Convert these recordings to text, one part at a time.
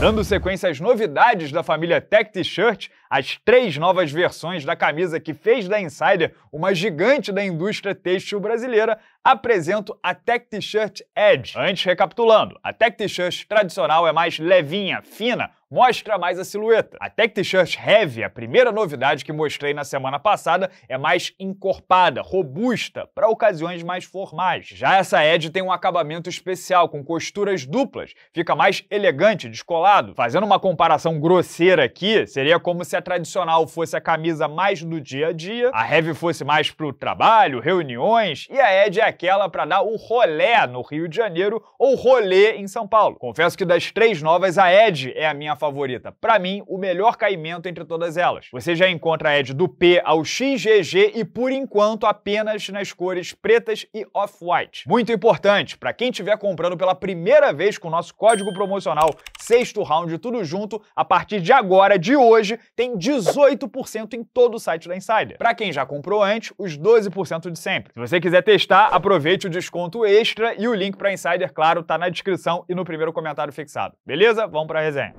Dando sequência às novidades da família Tech T-Shirt, as três novas versões da camisa que fez da Insider uma gigante da indústria têxtil brasileira, apresento a Tech T-Shirt Edge. Antes, recapitulando, a Tech T-Shirt tradicional é mais levinha, fina, mostra mais a silhueta. A Tech T-Shirt Heavy, a primeira novidade que mostrei na semana passada, é mais encorpada, robusta, para ocasiões mais formais. Já essa Edge tem um acabamento especial, com costuras duplas, fica mais elegante, descolado. Fazendo uma comparação grosseira aqui, seria como se a tradicional fosse a camisa mais do dia a dia, a heavy fosse mais pro trabalho, reuniões, e a ed é aquela para dar o rolé no Rio de Janeiro ou rolê em São Paulo. Confesso que das três novas, a ed é a minha favorita. Para mim, o melhor caimento entre todas elas. Você já encontra a ed do P ao XGG e, por enquanto, apenas nas cores pretas e off-white. Muito importante, para quem estiver comprando pela primeira vez com o nosso código promocional sexto round tudo junto, a partir de agora, de hoje, tem tem 18% em todo o site da Insider. Para quem já comprou antes, os 12% de sempre. Se você quiser testar, aproveite o desconto extra e o link para Insider, claro, tá na descrição e no primeiro comentário fixado. Beleza? Vamos para a resenha.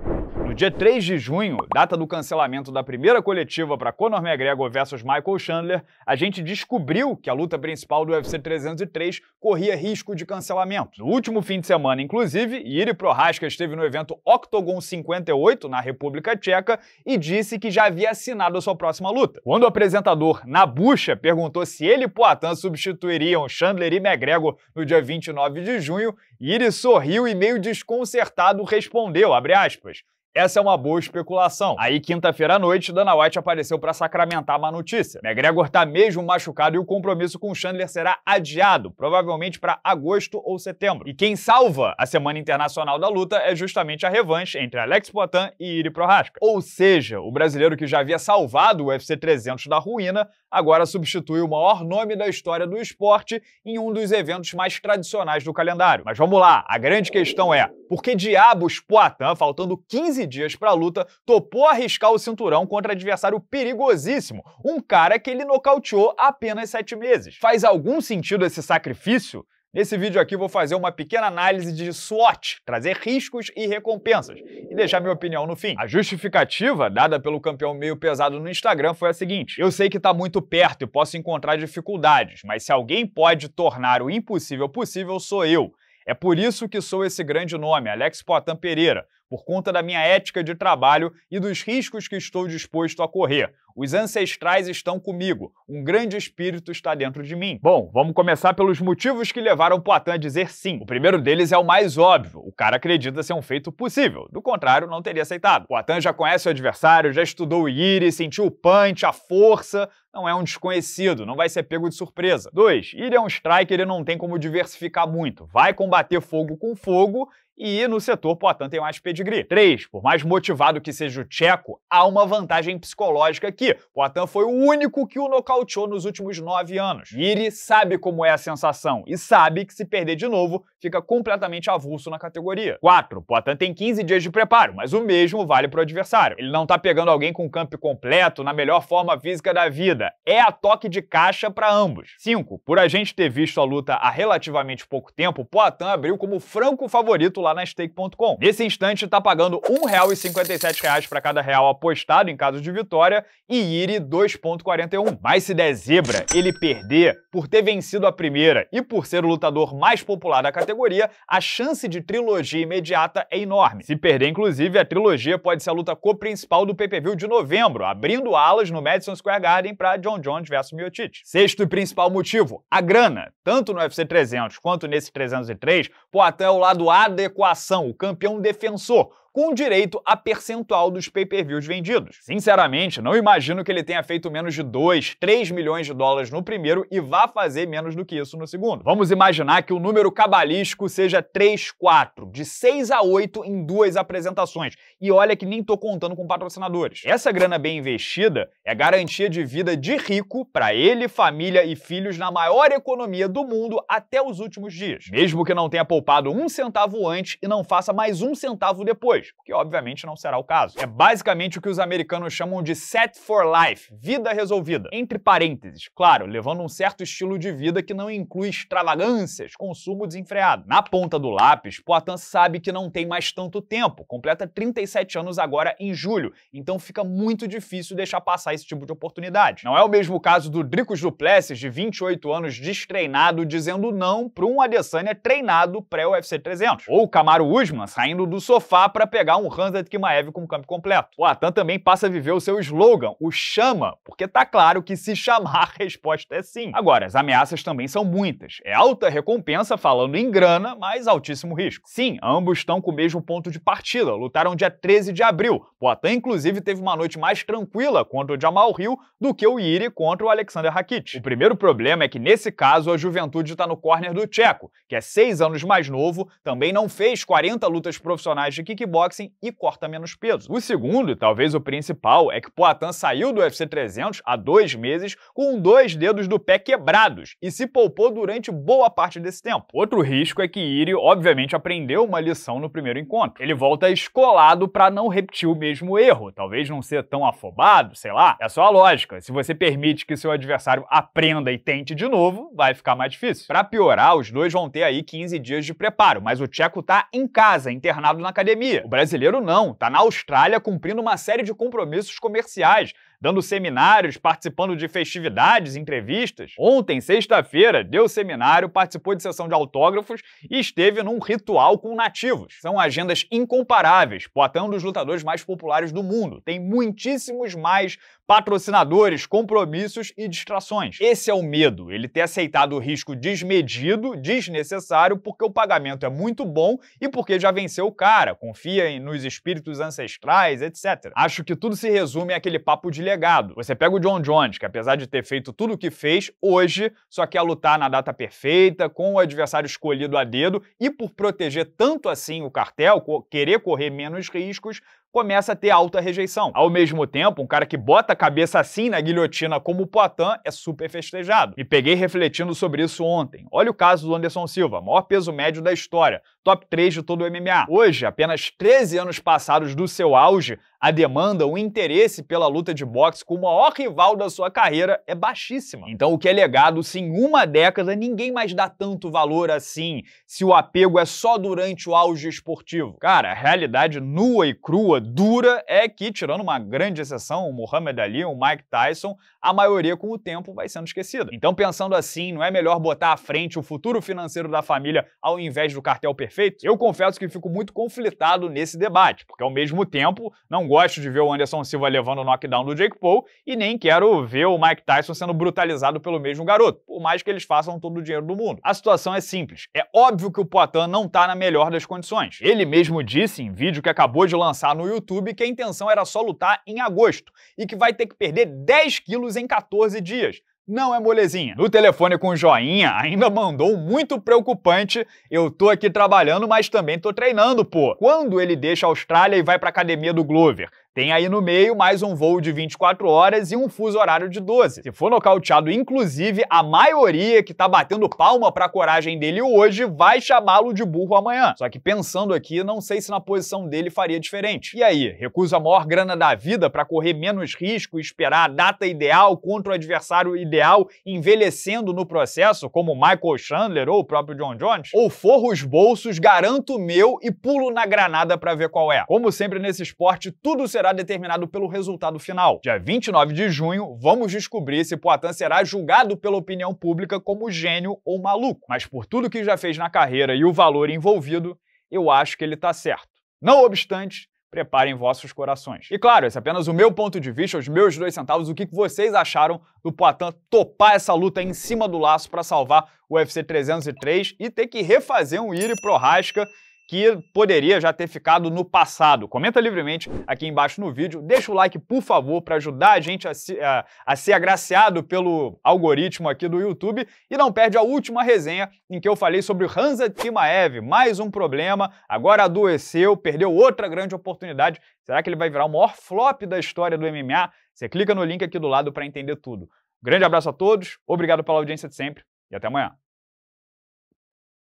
No dia 3 de junho, data do cancelamento da primeira coletiva para Conor McGregor versus Michael Chandler, a gente descobriu que a luta principal do UFC 303 corria risco de cancelamento. No último fim de semana, inclusive, Yuri Prohaska esteve no evento Octagon 58 na República Tcheca e disse que já havia assinado a sua próxima luta. Quando o apresentador Nabucha perguntou se ele e Poatan substituiriam Chandler e McGregor no dia 29 de junho, Yuri sorriu e meio desconcertado respondeu, abre aspas, essa é uma boa especulação. Aí, quinta-feira à noite, Dana White apareceu para sacramentar a má notícia. McGregor está mesmo machucado e o compromisso com o Chandler será adiado, provavelmente para agosto ou setembro. E quem salva a Semana Internacional da Luta é justamente a revanche entre Alex Poitin e Iri Prohaska. Ou seja, o brasileiro que já havia salvado o UFC 300 da ruína, agora substitui o maior nome da história do esporte em um dos eventos mais tradicionais do calendário. Mas vamos lá, a grande questão é, por que diabos Poitin, faltando 15 15 dias para a luta, topou arriscar o cinturão contra adversário perigosíssimo, um cara que ele nocauteou há apenas 7 meses. Faz algum sentido esse sacrifício? Nesse vídeo aqui vou fazer uma pequena análise de SWOT, trazer riscos e recompensas e deixar minha opinião no fim. A justificativa dada pelo campeão meio pesado no Instagram foi a seguinte: Eu sei que tá muito perto e posso encontrar dificuldades, mas se alguém pode tornar o impossível possível sou eu. É por isso que sou esse grande nome, Alex Poitin Pereira por conta da minha ética de trabalho e dos riscos que estou disposto a correr. Os ancestrais estão comigo, um grande espírito está dentro de mim. Bom, vamos começar pelos motivos que levaram Platão a dizer sim. O primeiro deles é o mais óbvio, o cara acredita ser um feito possível, do contrário não teria aceitado. Platão já conhece o adversário, já estudou o Iri, sentiu o punch, a força, não é um desconhecido, não vai ser pego de surpresa. 2. Iri é um striker ele não tem como diversificar muito. Vai combater fogo com fogo e no setor, portanto, tem mais pedigree. 3. Por mais motivado que seja o tcheco, há uma vantagem psicológica aqui. Poitin foi o único que o nocauteou nos últimos nove anos. E sabe como é a sensação e sabe que se perder de novo, fica completamente avulso na categoria. 4. Poitin tem 15 dias de preparo, mas o mesmo vale para o adversário. Ele não tá pegando alguém com campo completo, na melhor forma física da vida. É a toque de caixa para ambos. 5. Por a gente ter visto a luta há relativamente pouco tempo, Poitin abriu como franco favorito lá lá na stake.com. Nesse instante, está pagando R$ 1,57 para cada real apostado em caso de vitória e IRI 2,41. Mas se der zebra, ele perder por ter vencido a primeira e por ser o lutador mais popular da categoria, a chance de trilogia imediata é enorme. Se perder, inclusive, a trilogia pode ser a luta co-principal do PPV de novembro, abrindo alas no Madison Square Garden para John Jones versus Miocic. Sexto e principal motivo, a grana. Tanto no UFC 300 quanto nesse 303, Poatan é o lado AD equação, o campeão defensor, com direito a percentual dos pay-per-views vendidos. Sinceramente, não imagino que ele tenha feito menos de 2, 3 milhões de dólares no primeiro e vá fazer menos do que isso no segundo. Vamos imaginar que o número cabalístico seja 3, 4, de 6 a 8 em duas apresentações. E olha que nem tô contando com patrocinadores. Essa grana bem investida é garantia de vida de rico para ele, família e filhos na maior economia do mundo até os últimos dias. Mesmo que não tenha poupado um centavo antes e não faça mais um centavo depois pessoas, que obviamente não será o caso. É basicamente o que os americanos chamam de set for life, vida resolvida. Entre parênteses, claro, levando um certo estilo de vida que não inclui extravagâncias, consumo desenfreado. Na ponta do lápis, Poitin sabe que não tem mais tanto tempo, completa 37 anos agora em julho, então fica muito difícil deixar passar esse tipo de oportunidade. Não é o mesmo caso do Dricos Duplessis, de 28 anos, destreinado, dizendo não para um Adesanya treinado pré-UFC 300. Ou Camaro Usman saindo do sofá para pegar um Hansa com como campo completo. O Atan também passa a viver o seu slogan, o chama, porque tá claro que se chamar, a resposta é sim. Agora, as ameaças também são muitas. É alta recompensa falando em grana, mas altíssimo risco. Sim, ambos estão com o mesmo ponto de partida, lutaram dia 13 de abril. Atan, inclusive, teve uma noite mais tranquila contra o Jamal Hill do que o Iri contra o Alexander Rakic. O primeiro problema é que, nesse caso, a juventude está no corner do Tcheco, que é seis anos mais novo, também não fez 40 lutas profissionais de kickbox kickboxing e corta menos peso. O segundo, e talvez o principal, é que Poatan saiu do UFC 300 há dois meses com dois dedos do pé quebrados e se poupou durante boa parte desse tempo. Outro risco é que Iri, obviamente, aprendeu uma lição no primeiro encontro. Ele volta escolado para não repetir o mesmo erro, talvez não ser tão afobado, sei lá. É só a lógica. Se você permite que seu adversário aprenda e tente de novo, vai ficar mais difícil. Para piorar, os dois vão ter aí 15 dias de preparo, mas o Tcheco tá em casa, internado na academia. O brasileiro não, está na Austrália cumprindo uma série de compromissos comerciais, dando seminários, participando de festividades, entrevistas. Ontem, sexta-feira, deu seminário, participou de sessão de autógrafos e esteve num ritual com nativos. São agendas incomparáveis, Poitin é um dos lutadores mais populares do mundo. Tem muitíssimos mais patrocinadores, compromissos e distrações. Esse é o medo, ele ter aceitado o risco desmedido, desnecessário, porque o pagamento é muito bom e porque já venceu o cara, confia nos espíritos ancestrais, etc. Acho que tudo se resume àquele papo de legado. Você pega o John Jones, que apesar de ter feito tudo o que fez, hoje só quer lutar na data perfeita, com o adversário escolhido a dedo, e por proteger tanto assim o cartel, querer correr menos riscos, começa a ter alta rejeição. Ao mesmo tempo, um cara que bota a cabeça assim na guilhotina como o Poitin é super festejado. E peguei refletindo sobre isso ontem. Olha o caso do Anderson Silva, maior peso médio da história, top 3 de todo o MMA. Hoje, apenas 13 anos passados do seu auge, a demanda, o interesse pela luta de boxe com o maior rival da sua carreira é baixíssima. Então, o que é legado, se em uma década ninguém mais dá tanto valor assim, se o apego é só durante o auge esportivo. Cara, a realidade nua e crua dura, é que, tirando uma grande exceção, o Muhammad Ali, o Mike Tyson, a maioria com o tempo vai sendo esquecida. Então, pensando assim, não é melhor botar à frente o futuro financeiro da família ao invés do cartel perfeito? Eu confesso que fico muito conflitado nesse debate, porque ao mesmo tempo não gosto de ver o Anderson Silva levando o knockdown do Jake Paul e nem quero ver o Mike Tyson sendo brutalizado pelo mesmo garoto, por mais que eles façam todo o dinheiro do mundo. A situação é simples. É óbvio que o Poitin não tá na melhor das condições. Ele mesmo disse em vídeo que acabou de lançar no YouTube que a intenção era só lutar em agosto e que vai ter que perder 10 quilos em 14 dias não é molezinha. No telefone com o joinha, ainda mandou muito preocupante: eu tô aqui trabalhando, mas também tô treinando, pô. Quando ele deixa a Austrália e vai pra academia do Glover? Tem aí no meio mais um voo de 24 horas e um fuso horário de 12. Se for nocauteado, inclusive, a maioria que tá batendo palma pra coragem dele hoje vai chamá-lo de burro amanhã. Só que pensando aqui, não sei se na posição dele faria diferente. E aí, recusa a maior grana da vida para correr menos risco e esperar a data ideal contra o adversário ideal, envelhecendo no processo, como Michael Chandler ou o próprio John Jones? Ou forro os bolsos, garanto o meu e pulo na granada para ver qual é? Como sempre nesse esporte, tudo será será determinado pelo resultado final. Dia 29 de junho, vamos descobrir se Poitin será julgado pela opinião pública como gênio ou maluco. Mas por tudo que já fez na carreira e o valor envolvido, eu acho que ele está certo. Não obstante, preparem vossos corações. E claro, esse é apenas o meu ponto de vista, os meus dois centavos, o que vocês acharam do Poitin topar essa luta em cima do laço para salvar o UFC 303 e ter que refazer um Iri pro Rasca que poderia já ter ficado no passado? Comenta livremente aqui embaixo no vídeo, deixa o like, por favor, para ajudar a gente a, se, a, a, ser agraciado pelo algoritmo aqui do YouTube e não perde a última resenha em que eu falei sobre o Hansa Timaev, mais um problema, agora adoeceu, perdeu outra grande oportunidade, será que ele vai virar o maior flop da história do MMA? Você clica no link aqui do lado para entender tudo. Grande abraço a todos, obrigado pela audiência de sempre e até amanhã.